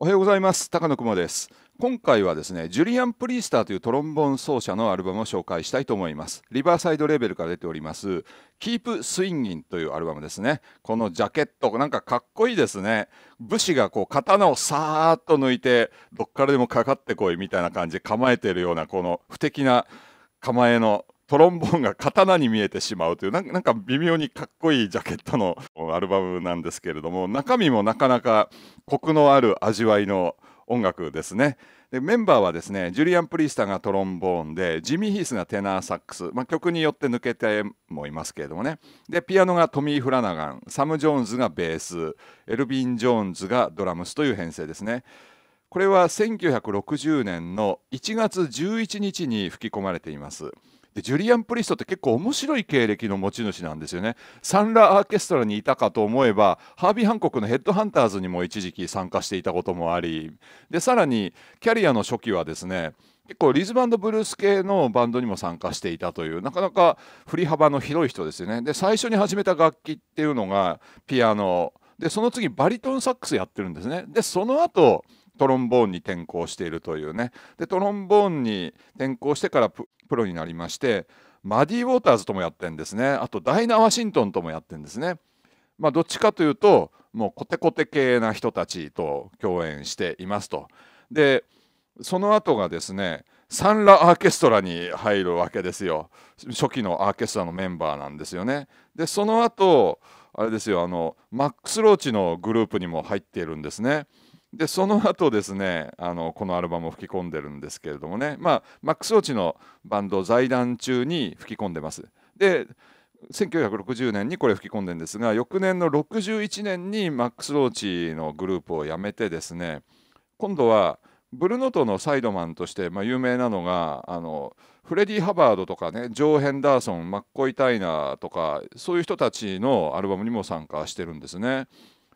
おはようございます高野久です今回はですねジュリアン・プリースターというトロンボン奏者のアルバムを紹介したいと思いますリバーサイドレベルから出ておりますキープスインギンというアルバムですねこのジャケットなんかかっこいいですね武士がこう刀をさーっと抜いてどっからでもかかってこいみたいな感じで構えてるようなこの不敵な構えのトロンボーンが刀に見えてしまうというなんか微妙にかっこいいジャケットのアルバムなんですけれども中身もなかなかコクのある味わいの音楽ですね。でメンバーはですねジュリアン・プリスタがトロンボーンでジミー・ヒースがテナーサックス、まあ、曲によって抜けてもいますけれどもねでピアノがトミー・フラナガンサム・ジョーンズがベースエルビン・ジョーンズがドラムスという編成ですね。これは1960年の1月11日に吹き込まれています。でジュリアン・プリストって結構面白い経歴の持ち主なんですよねサンラ・ー・アーケストラにいたかと思えばハービー・ハンコックのヘッドハンターズにも一時期参加していたこともありでさらにキャリアの初期はですね結構リズバンドブルース系のバンドにも参加していたというなかなか振り幅の広い人ですよねで最初に始めた楽器っていうのがピアノでその次バリトンサックスやってるんですねでその後トロンボーンに転向しているというねでトロンボーンに転向してからプロになりましてマディ・ウォーターズともやってんですねあとダイナ・ワシントンともやってんですね。まあ、どっちかというともうコテコテ系な人たちと共演していますと。でその後がですねサンラアーケストラに入るわけですよ初期のアーケストラのメンバーなんですよね。でその後あれですよあのマックス・ローチのグループにも入っているんですね。でその後ですねあのこのアルバムを吹き込んでるんですけれどもね、まあ、マックス・オーチのバンド財団中に吹き込んでます。で1960年にこれ吹き込んでるんですが翌年の61年にマックス・ォーチのグループを辞めてですね今度はブルノートのサイドマンとして、まあ、有名なのがあのフレディ・ハバードとかねジョー・ヘンダーソンマッコイ・タイナーとかそういう人たちのアルバムにも参加してるんですね。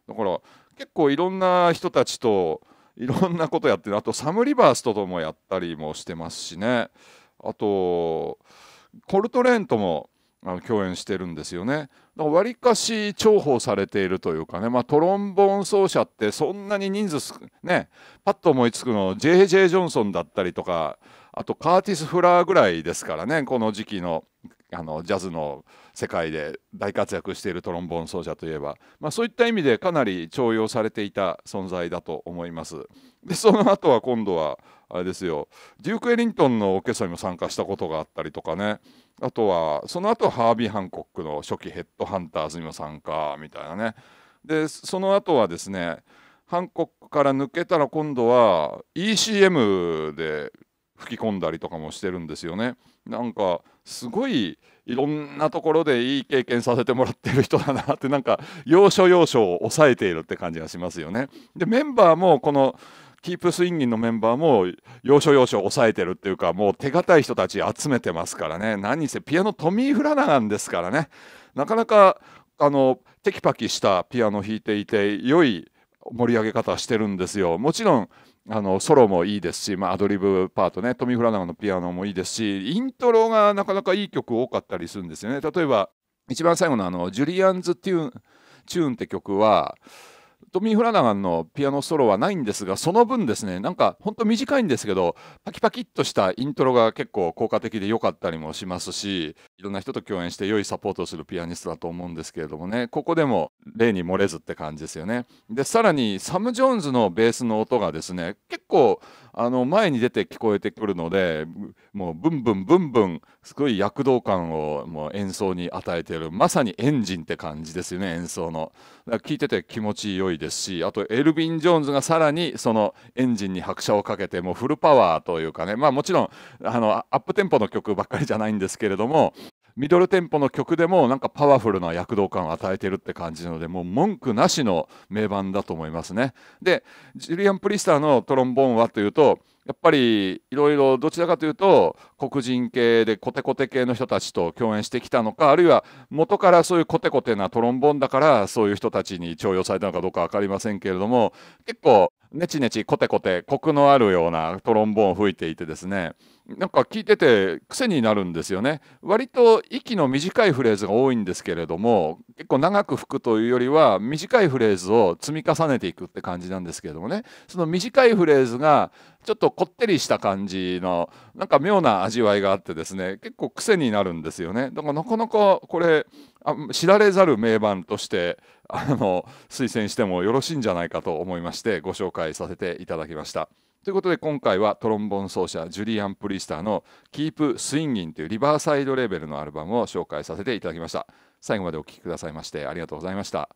だから結構いろんな人たちといろんなことやってるあとサム・リバースとともやったりもしてますしねあとコルトレーンとも共演してるんですよね。だから割かし重宝されているというかね、まあ、トロンボーン奏者ってそんなに人数ねパッと思いつくの J.J. ジョンソンだったりとかあとカーティス・フラーぐらいですからねこの時期のあのジャズの世界で大活躍しているトロンボーン奏者といえば、まあ、そういった意味でかなり重用されていた存在だと思います。でその後は今度はあれですよデューク・エリントンのオーケストラにも参加したことがあったりとかねあとはその後ハービー・ハンコックの初期ヘッドハンターズにも参加みたいなねでその後はですねハンコックから抜けたら今度は ECM で吹き込んだりとかもしてるんですよね。なんかすごいいろんなところでいい経験させてもらってる人だなってなんか要所要所を抑えているって感じがしますよね。でメンバーもこのキープスインギンのメンバーも要所要所を抑えてるっていうかもう手堅い人たち集めてますからね何せピアノトミー・フラナガンですからねなかなかあのテキパキしたピアノ弾いていて良い盛り上げ方してるんですよ。もちろんあのソロもいいですし、まあ、アドリブパートねトミー・フラナガのピアノもいいですしイントロがなかなかいい曲多かったりするんですよね。例えば一番最後のあのジュリアンズ・テューンチューンって曲はトミー・フラナガンのピアノソロはないんですがその分ですねなんかほんと短いんですけどパキパキっとしたイントロが結構効果的で良かったりもしますしいろんな人と共演して良いサポートをするピアニストだと思うんですけれどもねここでも例に漏れずって感じですよねでさらにサム・ジョーンズのベースの音がですね結構あの前に出て聞こえてくるのでもうブンブンブンブンすごい躍動感をもう演奏に与えているまさにエンジンって感じですよね演奏のだから聞いてて気持ち良いですしあとエルヴィン・ジョーンズがさらにそのエンジンに拍車をかけてもうフルパワーというかねまあもちろんあのアップテンポの曲ばっかりじゃないんですけれどもミドルテンポの曲でもなんかパワフルな躍動感を与えてるって感じのでもう文句なしの名盤だと思いますね。でジュリアン・プリスターのトロンボーンはというとやっぱりいろいろどちらかというと黒人系でコテコテ系の人たちと共演してきたのかあるいは元からそういうコテコテなトロンボーンだからそういう人たちに重用されたのかどうか分かりませんけれども結構ネチネチコテコテコクのあるようなトロンボーン吹いていてですねなんか聞いてて癖になるんですよね割と息の短いフレーズが多いんですけれども結構長く吹くというよりは短いフレーズを積み重ねていくって感じなんですけれどもねその短いフレーズがちょっとこってりした感じのなんか妙な味わいがあってですね結構癖になるんですよねだからなかなかこれあ知られざる名盤としてあの推薦してもよろしいんじゃないかと思いましてご紹介させていただきました。ということで今回はトロンボン奏者ジュリアン・プリスターの「Keep s w i n g i n というリバーサイドレベルのアルバムを紹介させていただきました。最後までお聴きくださいましてありがとうございました。